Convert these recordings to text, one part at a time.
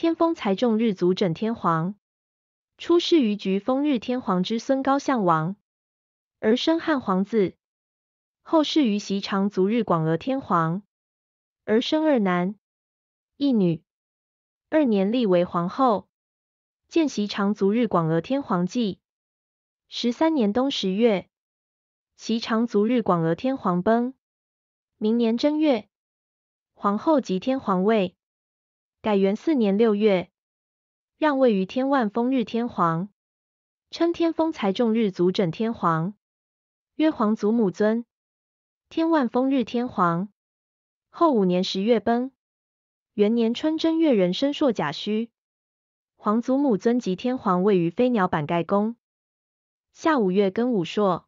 天风才众日足枕天皇，出世于局封日天皇之孙高相王，而生汉皇子。后世于席长足日广而天皇，而生二男一女。二年立为皇后，见席长足日广而天皇祭。十三年冬十月，席长足日广而天皇崩。明年正月，皇后即天皇位。改元四年六月，让位于天万丰日天皇，称天丰财众日足枕天皇，曰皇祖母尊天万丰日天皇。后五年十月崩。元年春正月，人生朔甲戌，皇祖母尊及天皇位于飞鸟板盖宫。下五月庚午朔，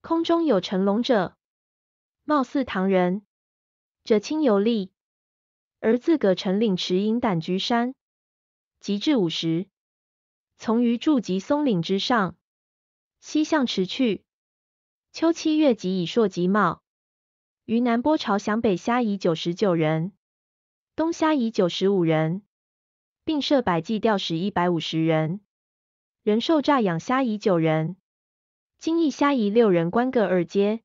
空中有乘龙者，貌似唐人，者青游历。而自葛城岭池引胆居山，及至午时，从于柱及松岭之上，西向驰去。秋七月即以朔及茂，于南波潮响北虾夷九十九人，东虾夷九十五人，并设百计钓使一百五十人，人兽诈养虾夷九人，精异虾夷六人，官各二阶。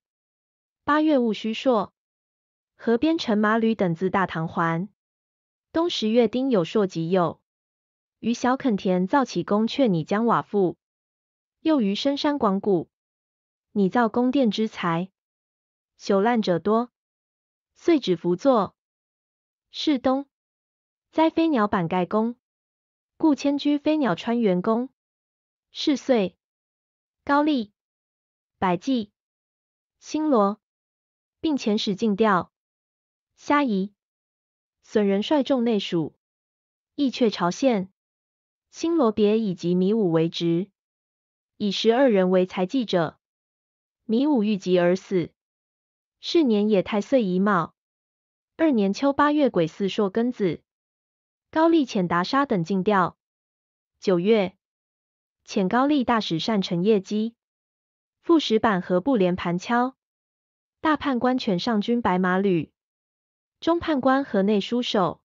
八月戊戌朔。河边乘马吕等自大唐还，东十月丁有朔及右，于小垦田造起宫阙，拟将瓦覆。又于深山广谷，拟造宫殿之材，朽烂者多，遂止扶作。是冬，灾飞鸟板盖宫，故迁居飞鸟川原宫。是岁，高丽、百济、新罗，并遣使进调。虾夷，损人率众内属，义却朝献，新罗别以及米武为职，以十二人为才记者。米武遇疾而死。是年也，太岁乙卯。二年秋八月癸巳，朔庚子、高丽遣达沙等进调。九月，遣高丽大使善陈业机。副使板合布连盘敲、大判官权上军白马旅。中判官河内书手，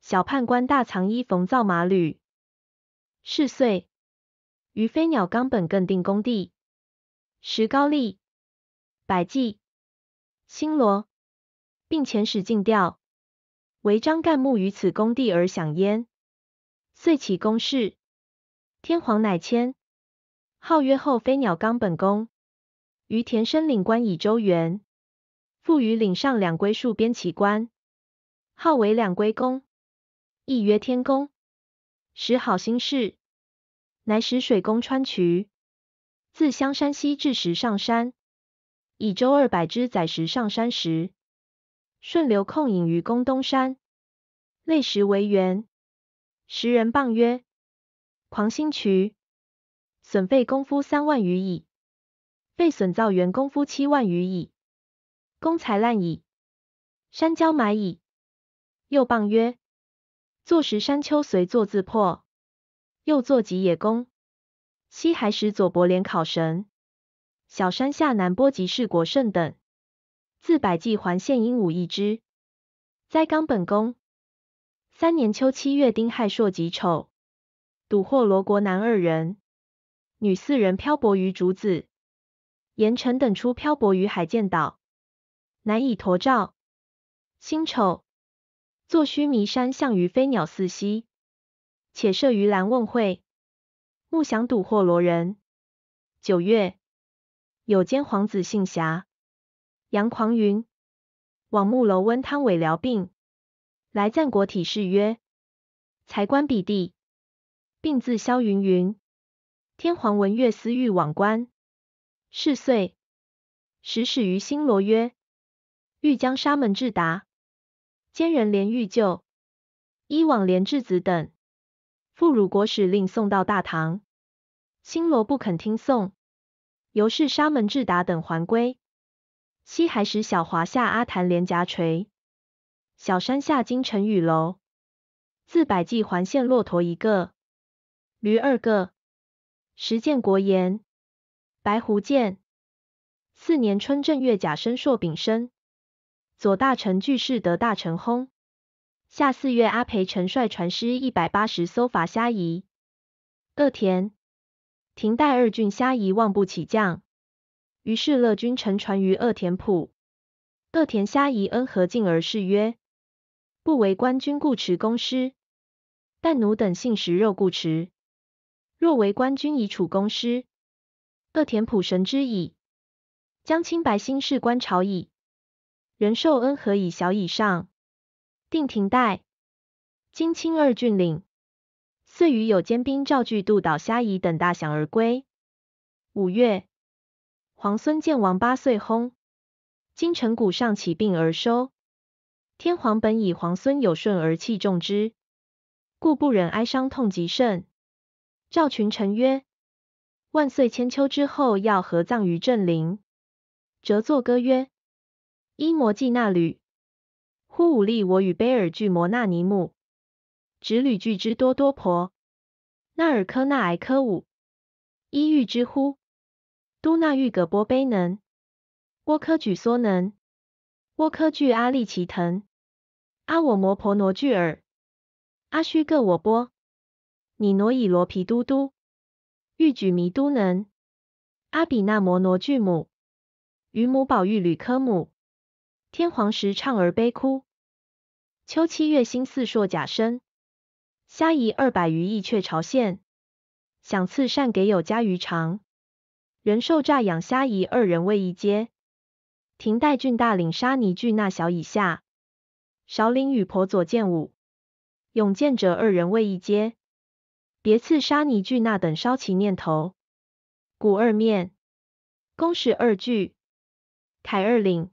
小判官大藏衣冯造马履。是岁，于飞鸟冈本更定工地，石高立，百济、新罗，并遣使进调，为张干木于此工地而享焉。遂起公事，天皇乃迁，号曰后飞鸟冈本宫，于田生领官以周元。赋予岭上两龟戍边奇官，号为两龟公，亦曰天公。时好心事，乃使水宫川渠，自香山西至石上山，以周二百只载石上山时，顺流控引于宫东山，累石为圆，十人傍曰狂心渠，损费工夫三万余矣，费损造园工夫七万余矣。公才烂矣，山椒蛮矣。又谤曰：坐食山丘，随坐自破。又坐吉野公，西海使佐伯连考神，小山下南波吉世国胜等，自百济还献鹦鹉一只，栽冈本宫。三年秋七月，丁亥朔吉丑，笃获罗国男二人，女四人，漂泊于竹子、盐城等出漂泊于海见岛。难以驮照，辛丑坐须弥山向于飞鸟四西，且设鱼篮问会，目想睹获罗人。九月有监皇子姓霞、杨狂云、往木楼温汤尾疗病，来赞国体誓曰：才官比地，并自萧云云。天皇闻月思欲往观，是岁始始于新罗曰。欲将沙门智达、坚人连玉旧、伊往连智子等，副汝国使令送到大唐。新罗不肯听送，由是沙门智达等还归。西海使小华下阿檀连夹锤，小山下金城雨楼，自百济环县骆驼一个，驴二个，石建国言，白狐剑。四年春正月甲申朔丙申。左大臣具士得大臣薨。下四月，阿裴臣率船师一百八十艘伐虾夷。恶田、亭带二郡虾夷望不起降，于是乐军乘船于恶田浦。乐田虾夷恩和敬而誓曰：“不为官军故持公师，但奴等信食肉故持。若为官军以处公师，乐田浦神之矣。将清白心事官朝矣。”仁寿恩和以小以上？定廷代、金清二郡领，遂与有坚兵赵据渡岛虾夷等大享而归。五月，皇孙建王八岁薨，金城谷上起病而收。天皇本以皇孙有顺而器重之，故不忍哀伤痛极甚。赵群臣曰：“万岁千秋之后，要合葬于镇陵。”辄作歌曰。伊摩迹那吕呼武利我与卑尔俱摩那尼木，执吕俱之多多婆，纳尔科纳埃科五，伊欲之呼都纳玉葛波卑能，波科举梭能，波科俱阿利奇腾，阿我摩婆挪俱尔，阿须各我波，你挪以罗皮都都，欲举弥都能，阿比那摩挪俱母，于母宝玉吕科母。天皇时，怅而悲哭。秋七月，辛四朔甲申，虾夷二百余亿雀巢献。想赐善给有家余长。人寿诈养虾夷二人位一阶。停代郡大领沙尼具那小以下，少领与婆佐见武。勇见者二人为一阶。别赐沙尼具那等烧其念头。古二面，公使二句，凯二领。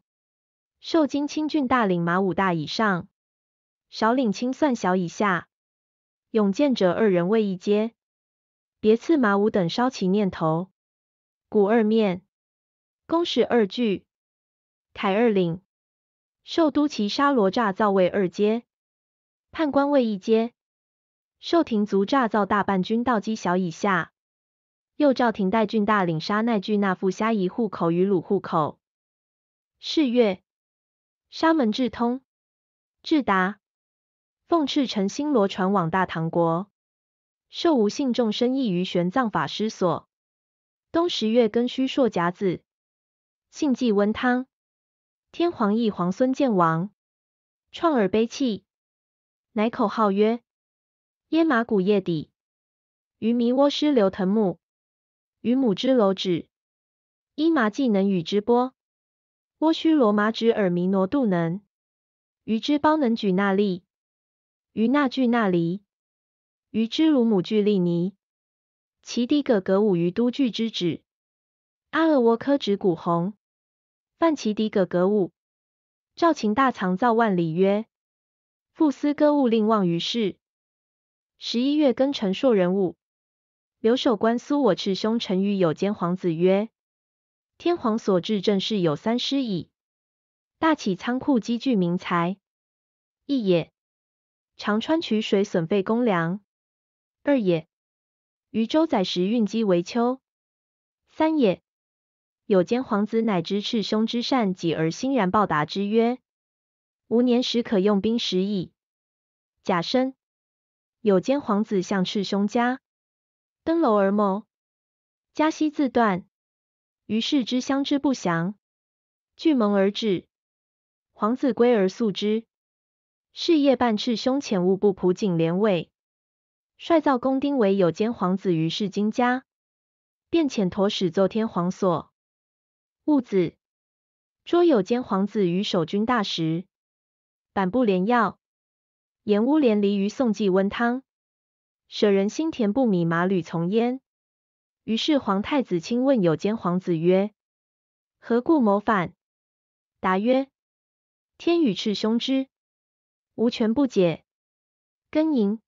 受金青郡大领马五大以上，少领青算小以下，勇健者二人位一阶，别赐马五等烧旗念头，鼓二面，弓矢二具，铠二领，受都旗沙罗诈造位二阶，判官位一阶，受庭族乍造大半军道基小以下，又召廷代郡大领沙奈具那副虾夷户口与鲁户口，是月。沙门智通、智达，奉敕诚心罗船往大唐国，受无信众生意于玄奘法师所。东十月庚戌朔甲子，信祭温汤。天皇义皇孙建王，创耳悲泣，乃口号曰：耶马古叶底。于弥窝师流藤木，于母之楼指，依麻技能与之波。沃须罗马指耳弥挪度能，于之邦能举那利，于那具那离，于之鲁母具利尼，其地葛格五于都具之指，阿尔沃科指古红，范其底葛葛舞，赵秦大藏造万里曰：复斯歌物令望于世。十一月庚辰朔人午，留守官苏我赤兄陈于友兼皇子曰。天皇所至政事有三师矣：大起仓库积聚民财，一也；常川渠水损费公粮，二也；渔舟载食运积为秋，三也。有监皇子乃知赤兄之善己而欣然报答之曰：“吾年时可用兵时矣。”甲申，有监皇子向赤兄家登楼而谋，加息自断。于是之相知不详，聚盟而至。皇子归而素之。是夜半赤胸浅物不普锦帘位，率造公丁为有间皇子。于是金家便遣陀使奏天皇所物子捉有间皇子与守军大时板布连药盐屋连离于宋季温汤舍人心田不米马吕从焉。于是皇太子亲问有间皇子曰：“何故谋反？”答曰：“天与赤凶之，无权不解。更迎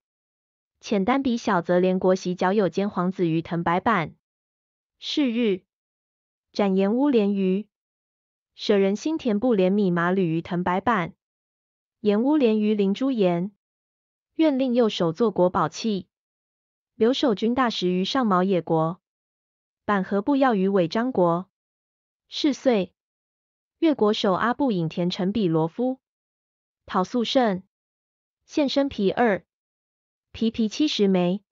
浅丹比小，则连国袭角有间皇子于藤白板。是日斩颜屋连于，舍人心田不连米马吕于藤白板。颜屋连于灵珠言：‘愿令右手作国宝器。’留守军大石于上毛野国。”板合部要于尾张国，是岁，越国守阿部隐田成比罗夫，讨素胜，献身皮二，皮皮七十枚。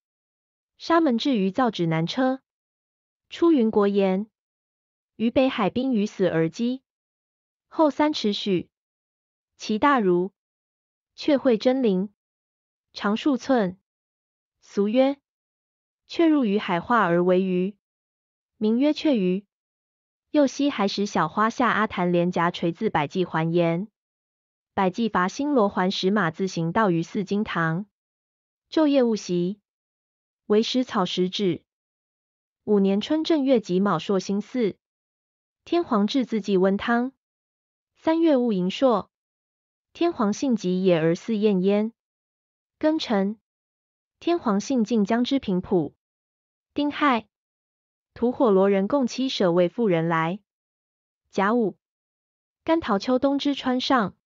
沙门至于造指南车，出云国言，于北海滨鱼死而击，后三尺许，其大如，却会真灵，长数寸，俗曰，却入于海化而为鱼。名曰雀鱼，右膝还使小花下阿檀连夹垂自百计还言，百计伐新罗环使马自行到于四金堂，昼夜勿袭，为食草食止。五年春正月己卯朔星巳，天皇至自祭温汤，三月戊寅朔，天皇幸极也而似厌焉，庚辰，天皇幸进将之平普丁亥。吐火罗人共七舍为妇人来。甲午，甘陶秋冬之川上，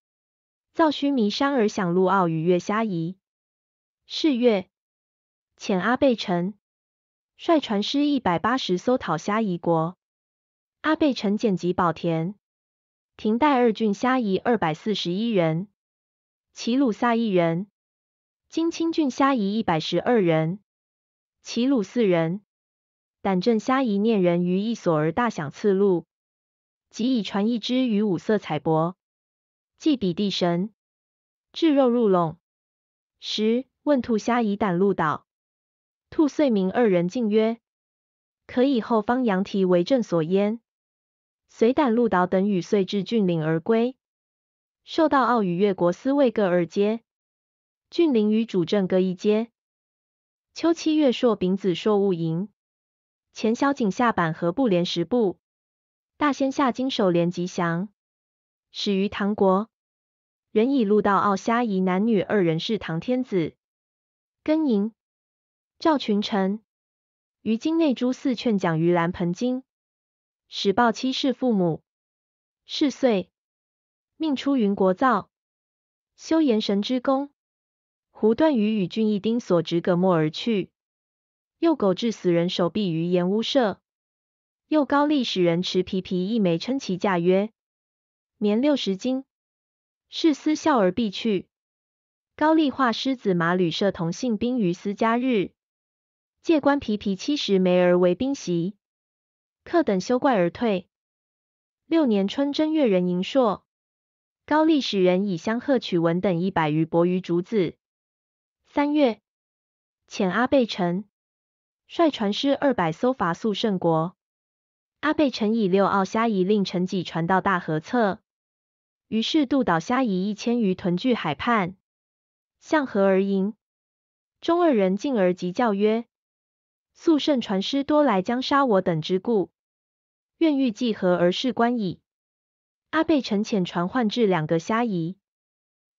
造须弥山而享鹿奥与月虾夷。是月，遣阿贝臣率船师一百八十艘讨虾夷国。阿贝臣检集保田，停代二郡虾夷二百四十一人，齐鲁萨一人，金清郡虾夷一百十二人，齐鲁四人。胆正虾夷念人于一所而大响刺露，即以传一枝于五色彩帛，祭彼地神。置肉入笼，十问兔虾夷胆鹿岛，兔遂鸣二人进曰：“可以后方羊蹄为朕所焉。”随胆鹿岛等与遂至峻岭而归，受到傲与越国司卫各二阶，峻岭与主政各一阶。秋七月朔丙子朔戊寅。前小景下板合步连十步，大仙下金手连吉祥，始于唐国，人以路道傲虾夷男女二人是唐天子，庚营赵群臣于京内诸寺劝讲于兰盆经，始报七世父母，是岁命出云国造修言神之功，胡断于与俊义丁所执葛末而去。幼狗致死人手臂于盐屋舍，又高丽使人持皮皮一枚称其价曰，年六十斤，是私笑而必去。高丽化狮子马旅舍，同姓兵于私家日，借官皮皮七十枚而为兵席，客等休怪而退。六年春正月，人迎朔，高丽使人以香鹤取文等一百余帛于竹子。三月，遣阿贝臣。率船师二百艘伐肃胜国。阿倍臣以六奥虾夷令乘几船到大河侧，于是渡岛虾夷一千余屯聚海畔，向河而迎。中二人进而即叫曰：“肃胜船师多来将杀我等之故，愿欲计和而事官矣。”阿倍臣遣传唤至两个虾夷，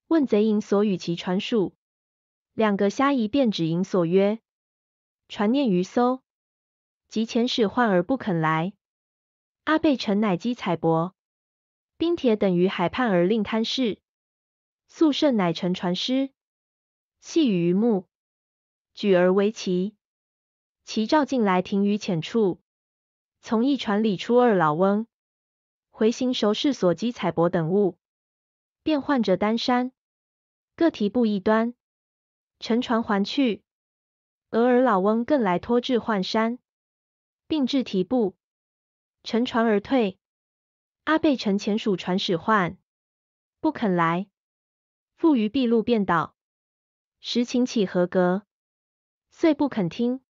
问贼营所与其船数，两个虾夷便指营所曰。传念余艘，及遣使唤而不肯来。阿贝臣乃积采帛、冰铁等于海畔而令看视。速胜乃乘船师，系于目，木，举而为旗。旗照进来停于浅处，从一船里出二老翁，回行熟视所积采帛等物，便换着丹山，各提布一端，乘船还去。俄尔老翁更来脱至换山，并至提步，乘船而退。阿贝臣前属传使唤，不肯来，复于壁路便倒。时请起合格，遂不肯听，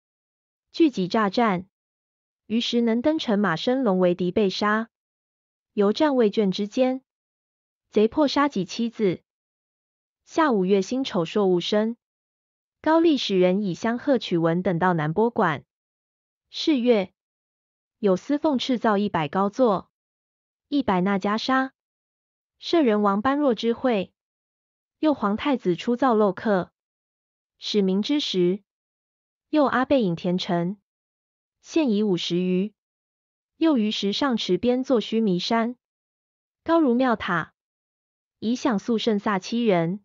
聚集诈战。于时能登城马生龙为敌被杀，由战未倦之间，贼破杀己妻子。下五月辛丑朔五日。高丽使人以香鹤取文等到南波馆，是月有司奉敕造一百高座，一百纳袈裟，摄人王般若之会，又皇太子出造漏刻，使明之时，又阿倍引田臣，现以五十余，又于石上池边作须弥山，高如庙塔，以享素圣萨七人。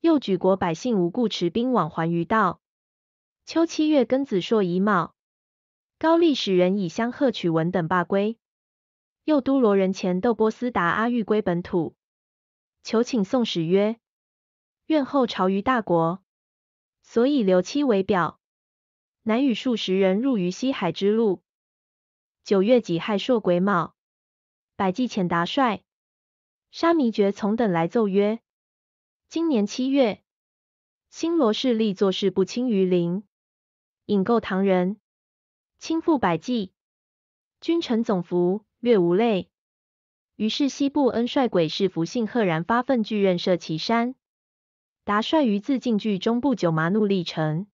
又举国百姓无故持兵往还于道。秋七月庚子朔乙卯，高丽使人以香鹤取文等罢归。右都罗人前斗波斯达阿玉归本土，求请宋使曰：“愿后朝于大国，所以留妻为表。”南与数十人入于西海之路。九月己亥朔癸卯，百济遣达帅沙弥觉从等来奏曰。今年七月，新罗势力做事不轻于零，引购唐人，倾覆百济，君臣总服，略无类。于是西部恩帅鬼氏福信赫然发愤，巨刃射岐山，达帅于自进据中部九麻怒立城，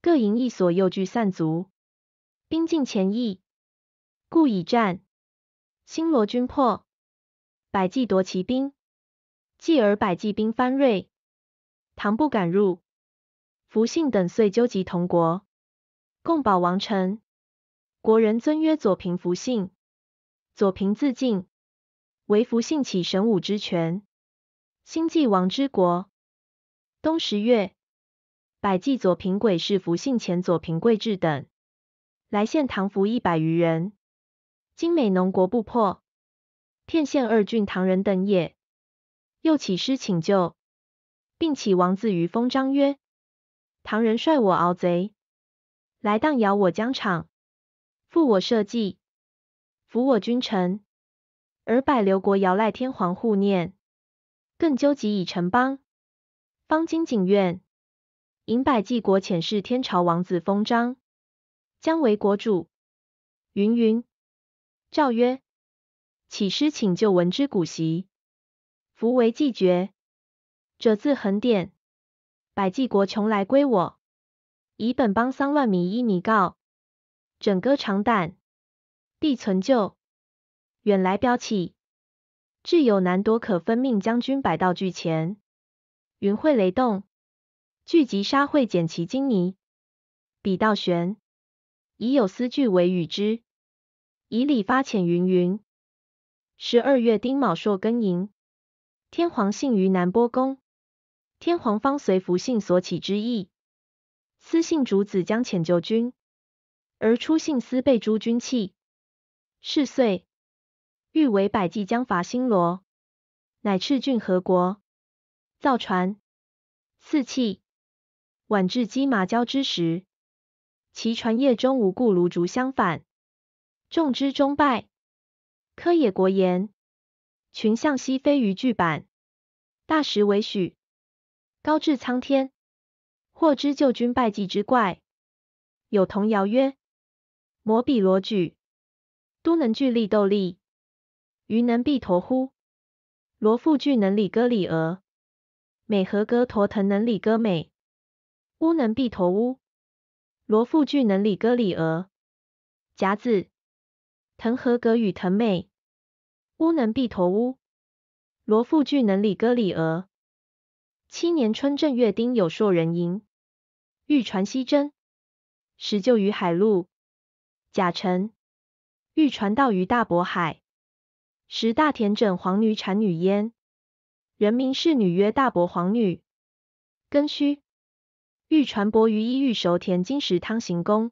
各营一所，又聚散卒，兵进前翼，故以战，新罗军破，百济夺其兵。继而百济兵番锐，唐不敢入。福信等遂纠集同国，共保王城。国人尊曰左平福信，左平自尽，为福信起神武之权，兴继王之国。冬十月，百济左平鬼是福信前左平贵治等来献唐服一百余人。今美农国不破，片县二郡唐人等也。又起师请救，并起王子于封章曰：“唐人率我鳌贼，来荡摇我疆场，负我社稷，服我君臣，而百流国遥赖天皇护念，更纠集以成邦。方今景愿，引百济国遣使天朝王子封章，将为国主。云云。”诏曰：“起师请救，闻之古习。”弗为既绝，者自横典，百济国穷来归我，以本邦丧乱米一米告。枕戈长胆，必存旧。远来标起，至有难夺可分命将军百道俱前。云会雷动，聚集沙会剪其金泥。彼道玄，以有丝具为羽之。以礼发遣云云。十二月丁卯朔庚寅。天皇幸于南波宫，天皇方随福信所起之意，私信主子将遣救军，而出信私备诸军器。是岁，欲为百计将伐新罗，乃敕郡合国，造船，四器，晚至鸡麻交之时，其船夜中无故卢竹相反，众之中败，科野国言。群象西飞鱼巨版，大石为许，高至苍天。获知旧君拜绩之怪。有童谣曰：摩比罗举，都能聚力斗力，鱼能避陀乎？罗复聚能理戈里俄，美和戈陀腾能理戈美，乌能避陀乌？罗复聚能理戈里俄。夹子腾和戈与腾美。乌能毕头乌，罗富具能里戈里俄。七年春正月丁酉朔人迎，欲传西征，时就于海路。甲辰，欲传道于大渤海，时大田整黄女产女焉，人民侍女曰大伯黄女庚戌，欲传伯于一玉熟田金石汤行宫。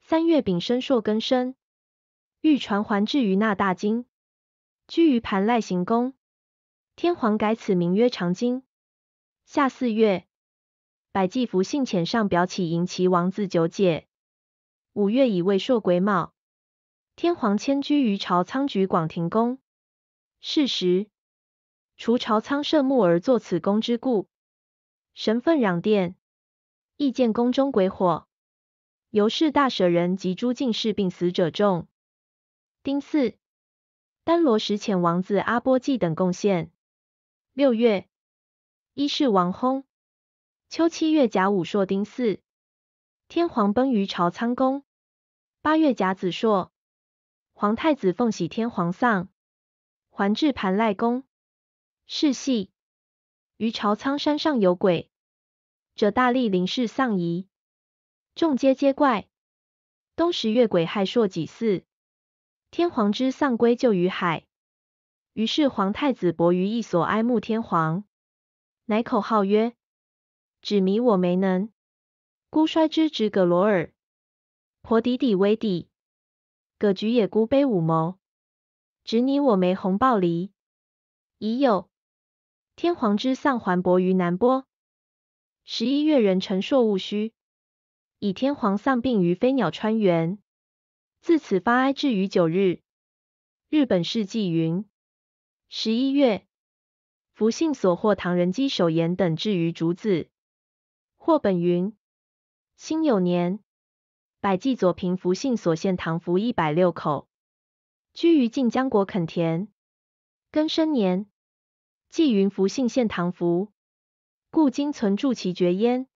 三月丙申朔庚申，欲传还至于那大金。居于盘赖行宫，天皇改此名曰长经。夏四月，百济福信遣上表起迎其王子九解。五月，以未朔癸卯，天皇迁居于朝仓局广庭宫。是时，除朝仓社木而作此宫之故，神分壤殿，亦见宫中鬼火，尤是大舍人及诸进士病死者众。丁巳。丹罗石浅王子阿波记等贡献。六月，一世王薨。秋七月甲午朔丁巳，天皇崩于朝仓宫。八月甲子朔，皇太子奉喜天皇丧，还至盘赖宫。世系：于朝仓山上有鬼，者大力林氏丧仪，众皆皆怪。冬十月鬼害朔己巳。天皇之丧归就于海，于是皇太子伯于一所哀慕天皇，乃口号曰：“指迷我没能，孤衰之指葛罗尔，婆底底威底，葛菊也孤悲五谋，指你我梅红暴离，已有天皇之丧还伯于南波。十一月人陈硕戊戌，以天皇丧病于飞鸟川原。”自此发哀至于九日。日本世纪云，十一月，福信所获唐人机手言等至于竹子。或本云，辛酉年，百济左平福信所献唐服一百六口，居于晋江国垦田。庚申年，纪云福信献唐服，故今存著其绝焉。